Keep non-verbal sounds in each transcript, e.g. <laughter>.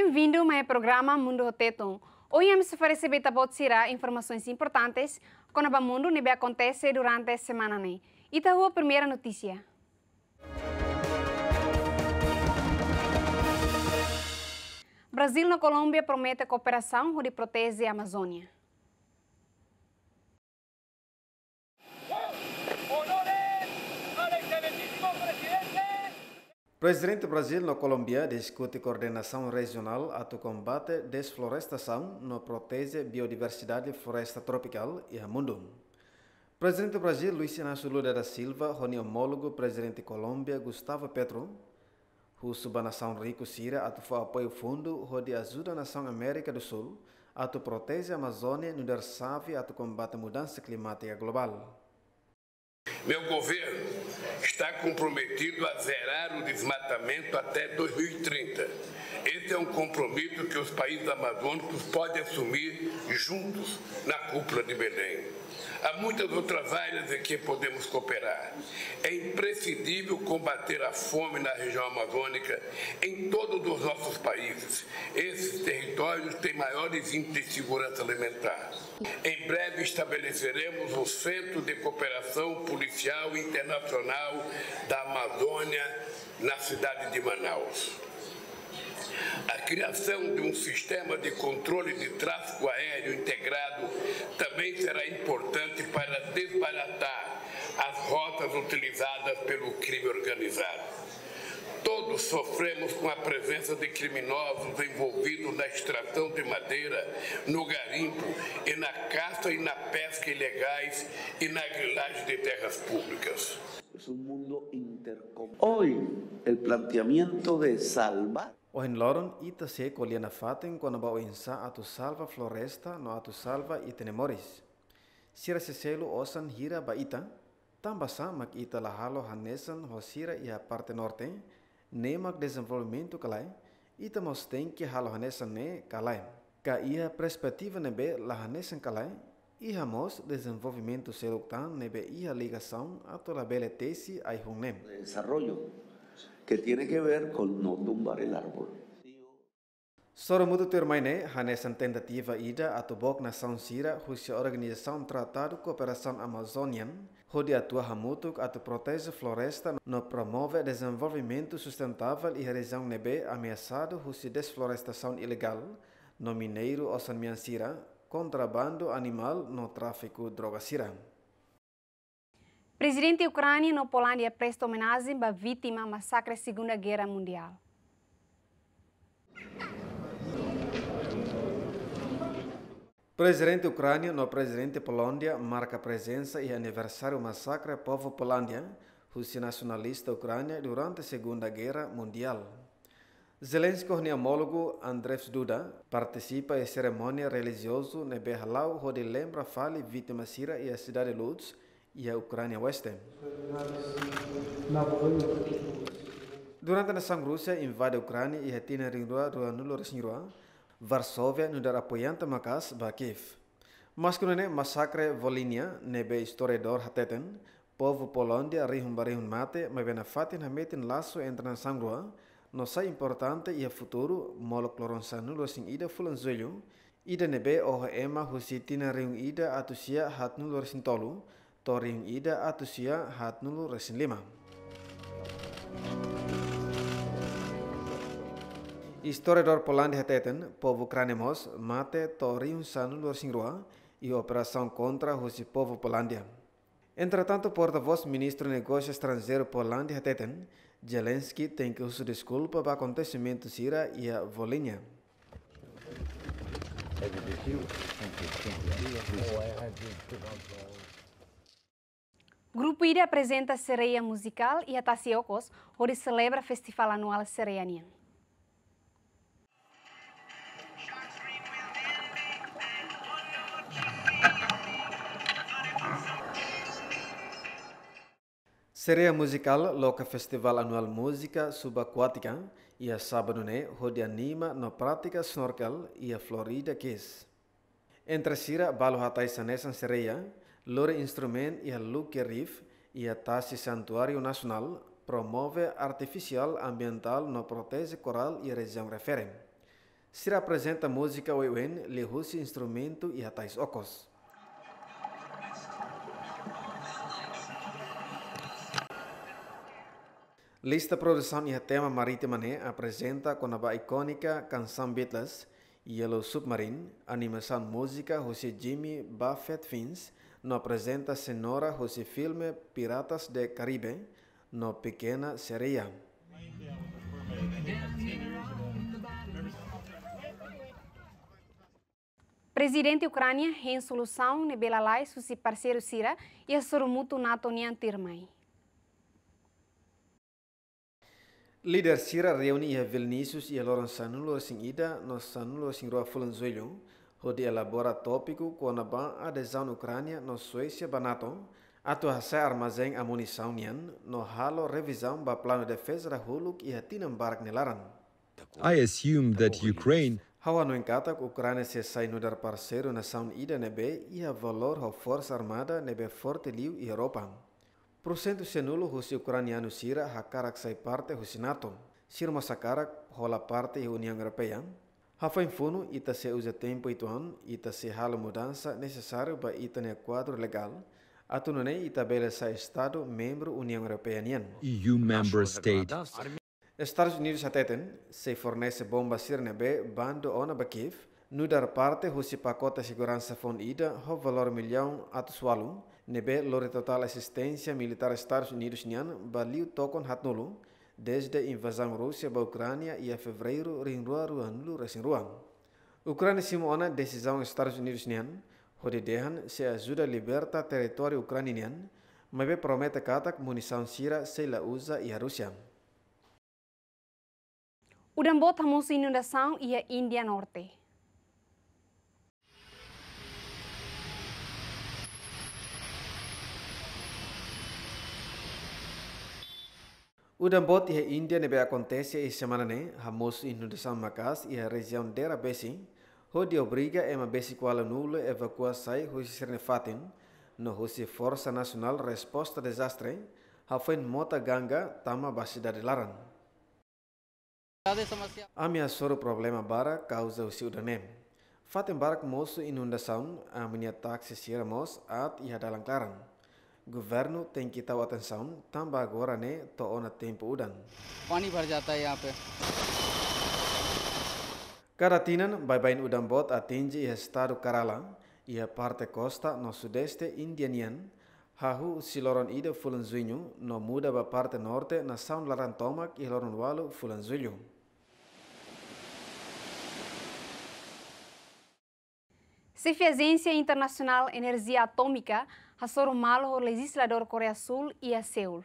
Bem-vindo ao programa Mundo Roteton. Hoje vamos oferecer para você informações importantes que o mundo nebe acontece durante a semana. Né? E tá a primeira notícia. Brasil na Colômbia promete cooperação para proteger a Amazônia. Presidente do Brasil na Colômbia discute coordenação regional a combate desflorestação no protege biodiversidade floresta tropical e mundo. Presidente do Brasil Luiz Inácio Lula da Silva, reuniu homólogo presidente Colômbia Gustavo Petro, o subnação rico ato atu apoio fundo rode ajuda nação América do Sul ato protege a Amazônia no dar save atu combate mudança climática global. Meu governo está comprometido a zerar o desmatamento até 2030. Esse é um compromisso que os países amazônicos podem assumir juntos na cúpula de Belém. Há muitas outras áreas em que podemos cooperar. É imprescindível combater a fome na região amazônica em todos os nossos países. Esses territórios têm maiores índices de segurança alimentar. Em breve estabeleceremos um centro de cooperação policial Oficial Internacional da Amazônia na cidade de Manaus. A criação de um sistema de controle de tráfego aéreo integrado também será importante para desbaratar as rotas utilizadas pelo crime organizado. Todos sofremos com a presença de criminosos envolvidos na extração de madeira, no garimpo e na caça e na pesca ilegais e na grilagem de terras públicas. Hoy o planteamento de salvar O hinloron ita se colina fatin quando ba insa atu salva floresta no atu salva e Sira se selo osan hira ba ita, tamba sa mak ita lahalo hanesan hosira ia parte norte, nemak desenvolvimento calai? ita mos tem que halohanesan ne calai? Ka iha perspectiva nebe lahanesan calai? iha mos desenvolvimento seluktan nebe iha ligação a toda bele tesi ai Desarrollo, que tiene que ver con no tumbar el árbol. Soramudo termaine, hanesan tentativa ida a atubok na sansira husi organização tratado cooperação amazonian, onde atua a to protege floresta no promove desenvolvimento sustentável e região nebe ameaçado husi desflorestação ilegal, no mineiro osanmiansira, contrabando animal no tráfico drogasira. Presidente Ucrânia no Polândia presta homenagem à vítima massacre Segunda Guerra Mundial. Presidente Ucrânia, no presidente Polônia, marca presença e aniversário massacre povo Polônia, Rússia nacionalista Ucrânia durante a Segunda Guerra Mundial. Zelensky orniamólogo Andrzej Duda participa em cerimônia religiosa no Berlau, onde lembra fale vítima Síria e a cidade Lutz e a Ucrânia Oeste. Durante a nação russa invade a Ucrânia e retira a Rua do Anulo Varsovia nu dar apoianta makas ba Kiev. Maskunene masakre Volinia nebe historiador hateten, povo Polandia rihun barihun mate ma benafatin hametin laço entre sangrua, no sa importante ia futuro kloron sanulo sing ida fulan zulyu, ida nebe oho ema husitina rihun ida atusia hatnu lorsin tolu, to rihun ida atusia hatnu resin lima. Historiador Poland heteten, povo Cranemos, mate toriunsan lor singrua e operação contra o povo Polândia. Entretanto, porta-voz ministro negócio estrangeiro Poland heteten, Zelensky tem que usar desculpa para acontecimento Sira e a Volinha. Grupo ira apresenta sereia musical e a Tassiocos, onde celebra festival anual Sereianian. Seria musical loca festival anual música subaquática e a sábado né onde anima na prática snorkel e a Florida Keys. Entre sira balo hatai sanesan sereia, lore instrument e a luke riff e a tasse santuário nacional promove artificial ambiental na protese coral e região referem. Sira apresenta música Wewen, le instrumento e a tais ocos. Lista produção e tema marítima ne né, apresenta com a icônica canção Beatles, Yellow Submarine, animação música José Jimmy Buffett Fins, no apresenta senhora José filme Piratas de Caribe, no pequena sereia. Presidente Ucrânia, em solução, nebela lai, susi parceiro Sira, e a sorumuto nato nian tirmai. Lider sira reuni Vilnius e ia Lorenzano sing ida nosano sing roa fulanzoilho, hodi elabora tópico quanaba adesão Ucrânia no Suécia banato, atu hasa armazém a munição nian, no halo revisão ba plano de defesa da huluk e tinam barak nelaran. I assume that Ukraine Hawa no Ucrânia se sai no dar parceiro nação ida nebe e a valor ho força armada nebe forte liu Europa. Prosentu senulo husi ucraniano sira hakarak sai parte husi NATO. Sirma sakarak rola parte e União Europeia. Rafa Infuno ita se usa tempo ituan, ita se hala mudança necessário para ita ne quadro legal. Atunone ita bela sa Estado membro União Europeia nian. EU member state. Estados Unidos ateten se fornece bomba sirne be bando ona ba Kiev. Nu dar parte husi de segurança fon ida ho valor milhão atos walum. Nebe lore total assistência militar Estados Unidos nian baliu tokon hatnulu desde invasão Rusia ba Ucrânia e rua fevereiro rinrua ruanulu resinruan. Ucrânia ona decisão Estados Unidos nian hode dehan se ajuda liberta teritori ucraniano, mas promete katak munição sira se la usa e a Udambot hamusin inundação e India Norte. Udah bot ya India Índia nebe akontesi e semana ne, hamus inundação makas e region dera besi, hodi obriga ema besi kuala nulu evakuasi ho hoje serne fatin. no hoje forsa nasional Resposta Desastre, hafen mota ganga tama basi dari laran. Amia soro problema bara causa o ciudadnem. Fatin barak mosu inunda a minha táxi mos at iha dalang laran. governo tem que dar atenção também agora, né? o tempo udan. Pani bhar jata hai yahan pe. Karatinan babain udan bot atinge estado Kerala, ia parte costa no sudeste indianian, hahu siloron ida fulanzunyu no muda ba parte norte na saun laran tomak e loron walu a agência Internacional Energia Atômica Hasoro Malho, legislador Coreia Sul e a Seul.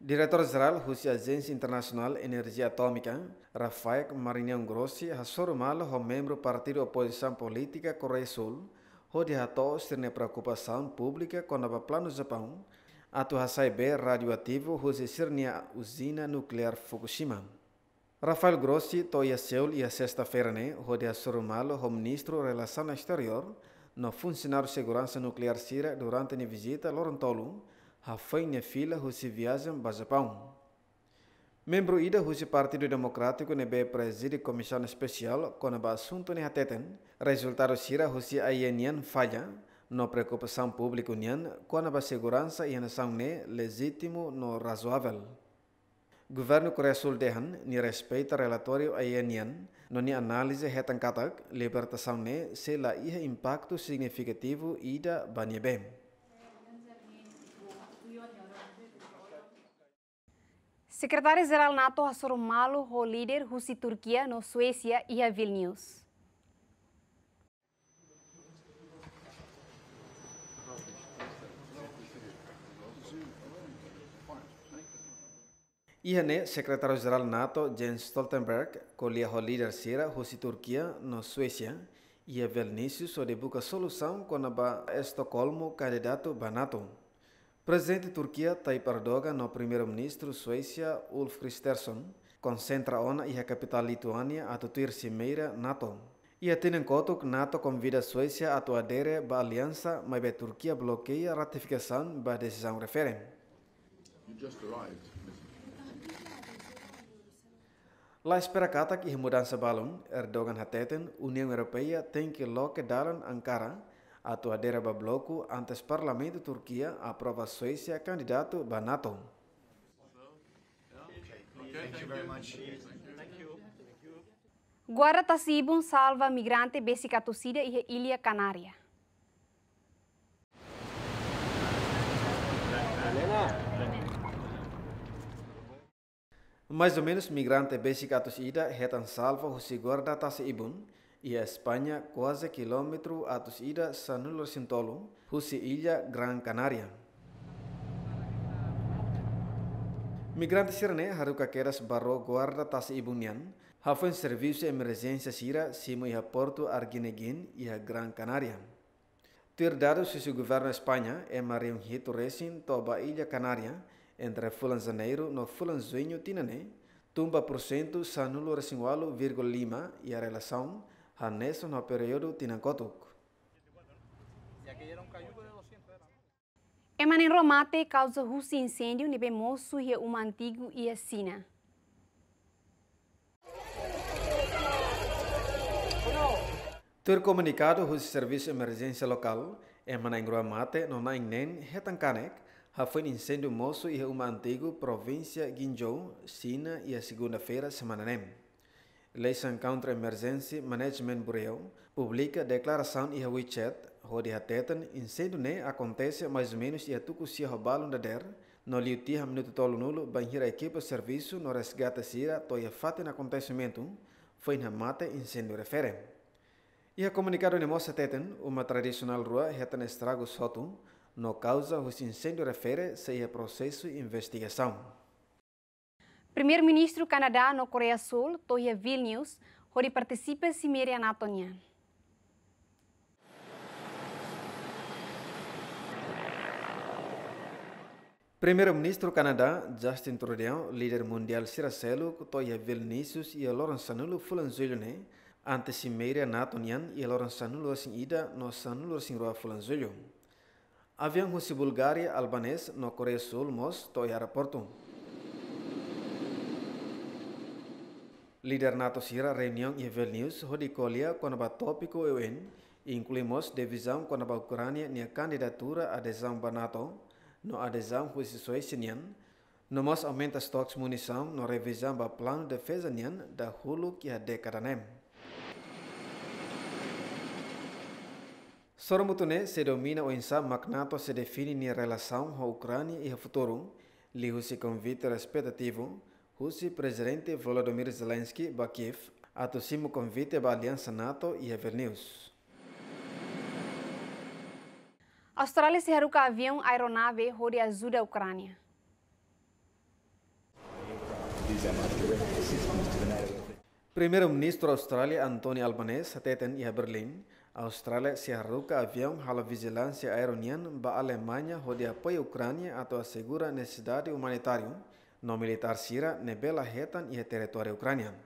Diretor-Geral da Agência Internacional Energia Atômica, Rafael Marinhão Grossi, Hasoro Malho, membro do Partido Oposição Política Coreia Sul, onde ratou a preocupação pública com o plano Japão, atu a be radioativo huse sirnia usina nuclear Fukushima. Rafael Grossi Toya Seul e a sexta-feira né, rodea surumalo o ministro Relação Exterior no funcionário de segurança nuclear síria durante a visita Lorontolo, a foi na fila rusi viagem para Japão. Membro ida rusi Partido Democrático nebe preside comissão especial com o assunto ne atetem, resultado Sira rusi aienian falha, no preocupação pública unian com a segurança e nação ne legítimo no razoável. Governo Corresoldehan ni respeita relatório aenian, no ni análise retancatak libertação ne se la iha impacto significativo ida baniebem. Secretário-Geral NATO Hassour Malu, o líder Rússia Turquia no Suécia e a Vilnius. Ihane, secretário-geral NATO Jens Stoltenberg, colheu a Sira, Rússia Turquia no Suécia e a Vilnius sobre busca solução com a Estocolmo candidato a NATO. Presidente Turquia Tayyip Erdogan no primeiro-ministro Suécia Ulf Kristersson concentra ona e a capital Lituânia a tutir cimeira NATO. E a Tinenkotuk, NATO convida a Suécia a tua adere ba aliança, mas a Turquia bloqueia a ratificação ba decisão referem. You just arrived. Lais perakatak ih mudança balon Erdogan hateten União Europeia tem que loque dalan Ankara a toadeira ba bloco antes parlamento Turquia aprova Suécia candidato ba NATO. Guarda Tasibun salva migrante besi katusida ilha Canária. Mais ou menos migrante basicatos ida hetan salva husigorda tas ibun, ia Espanha quase quilômetro atos ida sanulor sintolum, husi ilha Gran Canaria. Migrante sirne haruka keras barro guarda tas ibunian, hafan serviço emergência sira simo ia Porto Arginegin ia Gran Canaria. Ter dado se o governo Espanha é Marion resin toba ilha Canaria, entre fulanzaneiro no fulanzinho tinane, tumba por cento sanulo resingualo vírgula lima é e a relação nessa no período tinancotuk. Emanin Romate causa russo incêndio nebe moço e um antigo e assina. Ter comunicado o serviço de emergência local, Emanin Romate não na ingnen retancanek, foi incêndio moço e uma antiga província Guizhou, China, e a segunda-feira, semana nem. Leisan Counter Emergency Management Bureau publica declaração e WeChat, onde atetan incêndio ne acontece mais ou menos e a tucusia roubalum da der, no liutia minuto tolo nulo, banhira equipa serviço no resgate sira toia faten acontecimento, foi na mata incêndio referem. E a comunicado ne moça teten, uma tradicional rua retan estrago sotum, no causa o incêndio refere-se a processo de investigação. Primeiro-ministro Canadá no Coreia Sul, Toya Vilnius, onde participa Simeria Natonia. Primeiro-ministro Canadá, Justin Trudeau, líder mundial Siracelo, Toya Vilnius e Sanulo Fulanzulune, né? ante Simeria Anatonian e Lorenzanulo Sin assim, Ida no Sanulo Sin Rua avion husi Bulgaria Albanese no Korea Sul, mos to aeroporto. Lider NATO sira Yevel News Vilnius, kolia conaba topiko e UN, incluímos divisão ba Ukrania nia candidatura a adesão ba NATO, no adesam husi sinian, no mos aumenta stocks munisam no revizam ba plan de defesa nian da hulu que nem. Sormutune se domina o insa magnato se define em relação à Ucrânia e ao futuro. Li husi convite respeitativo, husi presidente Volodymyr Zelensky ba Kiev, atusimu convite ba aliança NATO e a Vilnius. Austrália se haruka avião aeronave hori ajuda a Ucrânia. Primeiro-ministro da Anthony Albanese, teten a Berlim. Australia Austrália se arruca a à vigilância aeroniana ba a Alemanha, de apoia a Ucrânia até assegura necessidade humanitária. No militar Sira, nebela retan e territorio ucraniano.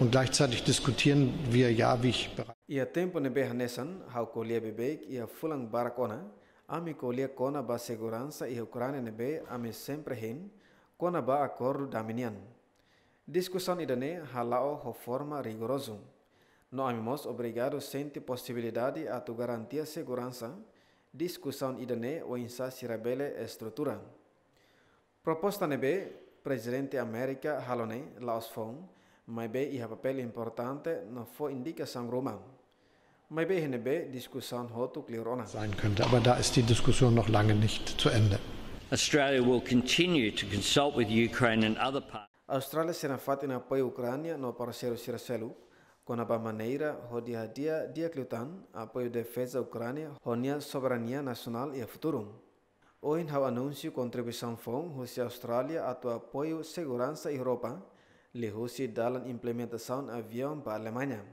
Und gleichzeitig diskutieren wir ja, wie ich bereits. Ihr Tempo ne behanesan, hau kolia bebek, ihr fulang barakona, ami kolia kona ba segurança e Ucrânia nebe, ami sempre hin, kona ba akordu da Discussão idane halao ho forma rigoroso. No amigos obrigado sente possibilidade a tu garantia segurança. Discussão idane o insa sirabele estrutura. Proposta nebe presidente América halone laos fong, mas be iha papel importante no fo indicação Roma. Mas be nebe discussão hotu clearona. Sein könnte, aber da ist die Diskussion noch lange nicht zu Ende. Australia will continue to consult with Ukraine and other partners. Austrália será fato em apoio à Ucrânia no parceiro Circelo, com a maneira rodia a dia dia clutan apoio defesa Ucrânia, honia soberania nacional e futuro. Hoje há anúncio contribuição fom Rússia Austrália a tua apoio segurança e Europa, lhe Rússia dalam implementação avião para a Alemanha.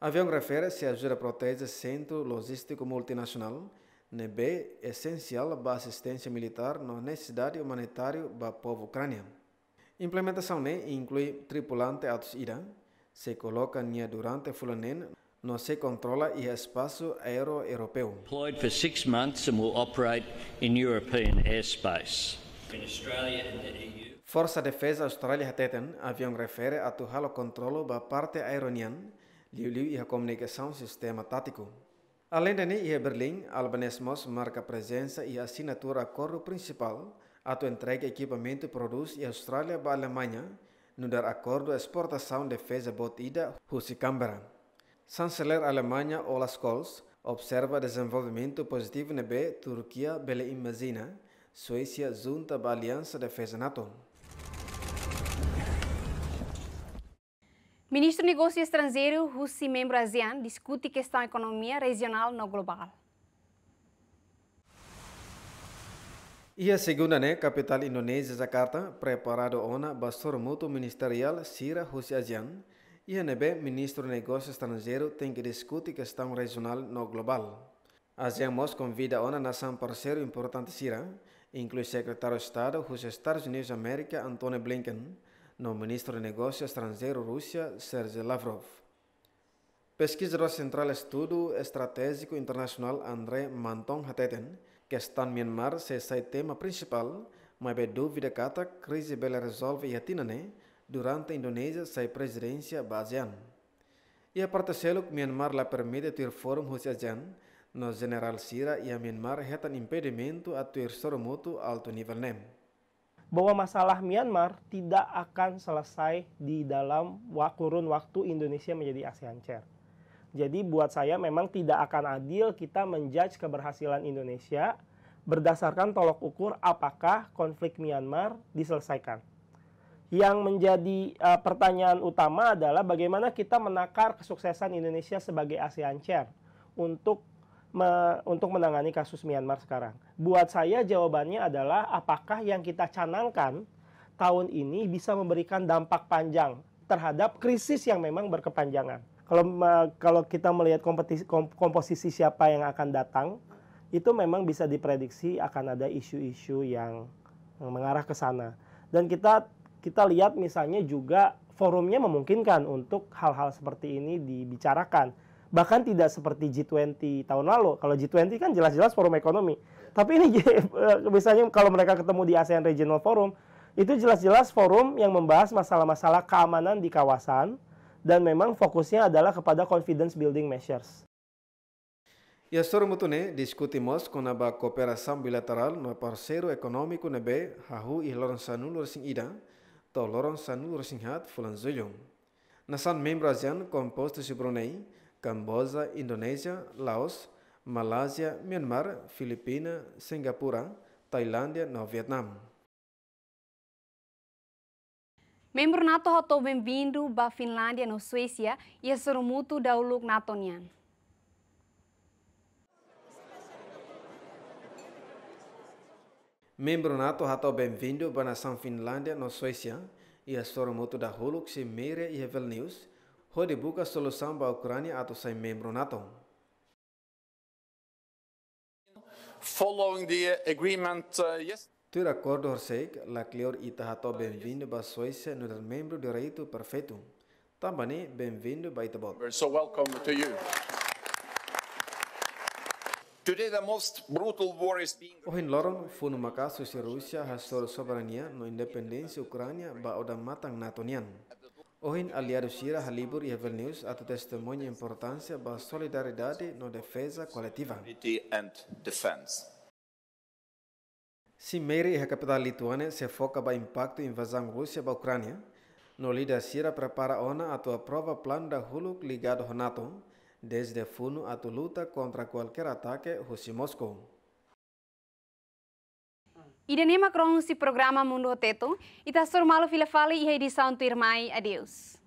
Avião refere-se ajuda a proteger centro logístico multinacional, nebe essencial para assistência militar na necessidade humanitária para o povo ucraniano. Implementação né, inclui tripulante autos irã, se coloca nia durante fulanen, não se controla e espaço aéreo europeu. Employed for six months and will operate in European airspace. In Australia and the EU. Força Defesa australiana Hateten avião refere a tuhalo controlo ba parte aeronian, liu liu e a comunicação sistema tático. Além de ne, né e Berlim, Albanesmos marca presença e assinatura acordo principal Ato entrega equipamento produz e Austrália para a Alemanha no dar acordo à exportação de defesa botida Russi Câmara. Chanceler Alemanha Olaf Scholz observa desenvolvimento positivo na B, Turquia, Belém, Imagina, Suécia junta à Aliança Defesa NATO. Ministro de Negócios Estrangeiros, Rússia membro ASEAN, discute questão economia regional no global. Ia segundane né? capital indonésia, Jakarta preparado ona bastor mutu ministerial Sira e a INB Ministro negócios Estrangeiro tem que discutir questão regional no global. ASEAN Mos convida ona nação parceiro importante Sira, inclui secretário de Estado dos Estados Unidos da América Antony Blinken, no ministro de Negócios Estrangeiros Rússia Sergei Lavrov. Pesquisador central Estudo Estratégico Internacional André Manton Hateten, Questão Myanmar se sai tema principal, mas é dúvida que crise bela resolve e atinane ¿eh? durante Indonesia Indonésia sai presidência ASEAN. ia a parte seluk Myanmar la permite ter fórum Rússia ASEAN, no general Sira e Myanmar retan impedimento a ter soromutu alto nível nem. ¿eh? Bahwa masalah Myanmar tidak akan selesai di dalam kurun waktu Indonesia menjadi ASEAN Chair jadi buat saya memang tidak akan adil kita menjudge keberhasilan Indonesia berdasarkan tolok ukur apakah konflik Myanmar diselesaikan. Yang menjadi uh, pertanyaan utama adalah bagaimana kita menakar kesuksesan Indonesia sebagai ASEAN Chair untuk me, untuk menangani kasus Myanmar sekarang. Buat saya jawabannya adalah apakah yang kita canangkan tahun ini bisa memberikan dampak panjang terhadap krisis yang memang berkepanjangan kalau kalau kita melihat kompetisi, kom, komposisi siapa yang akan datang, itu memang bisa diprediksi akan ada isu-isu yang mengarah ke sana. Dan kita kita lihat misalnya juga forumnya memungkinkan untuk hal-hal seperti ini dibicarakan. Bahkan tidak seperti G20 tahun lalu. Kalau G20 kan jelas-jelas forum ekonomi. Tapi ini <laughs> eh, misalnya kalau mereka ketemu di ASEAN Regional Forum, itu jelas-jelas forum yang membahas masalah-masalah keamanan di kawasan dan memang fokusnya adalah kepada confidence building measures. E ya, assor mutune discutimos kona ba cooperação bilateral no ekonomi kuna be, hahu e sanul sing ida to sanul sing hat fulan zulung. Nasan membro ASEAN composto si Brunei, Kamboja, Indonesia, Laos, Malaysia, Myanmar, Filipina, Singapura, Tailândia no Vietnam. Membro NATO hoto bem-vindo ba Finlândia no Suécia e a surumutu da uluk NATO nian. Membro NATO hoto bem-vindo ba nação Finlândia no Suécia e a surumutu da uluk se meire e ho de buka solução ba Ucrânia ato sem membro NATO. Following the agreement uh, yesterday, Te recuerdo, la cleor y tajato bienvenido ba Suecia, nuestro miembro de Reito Perfecto. También bienvenido ba Itabot. We're so welcome to you. Today the most brutal war is being Hoy en Lorom fue un si Rusia hasor soberanía no independencia Ucrania ba oda matang natonian. Hoy en aliado Sira Halibur y Evel News a tu testimonio importancia ba solidaridad no defensa colectiva. Cimeira e a capital lituana se foca para impacto invasão russa na Ucrânia. No líder Sira prepara ona a tua prova plano da Huluk ligado ao NATO, desde fundo a tua luta contra qualquer ataque russo Moscou. Idenema krong se programa Mundo Teto, ita surmalo o fale e edição tu irmai, adeus.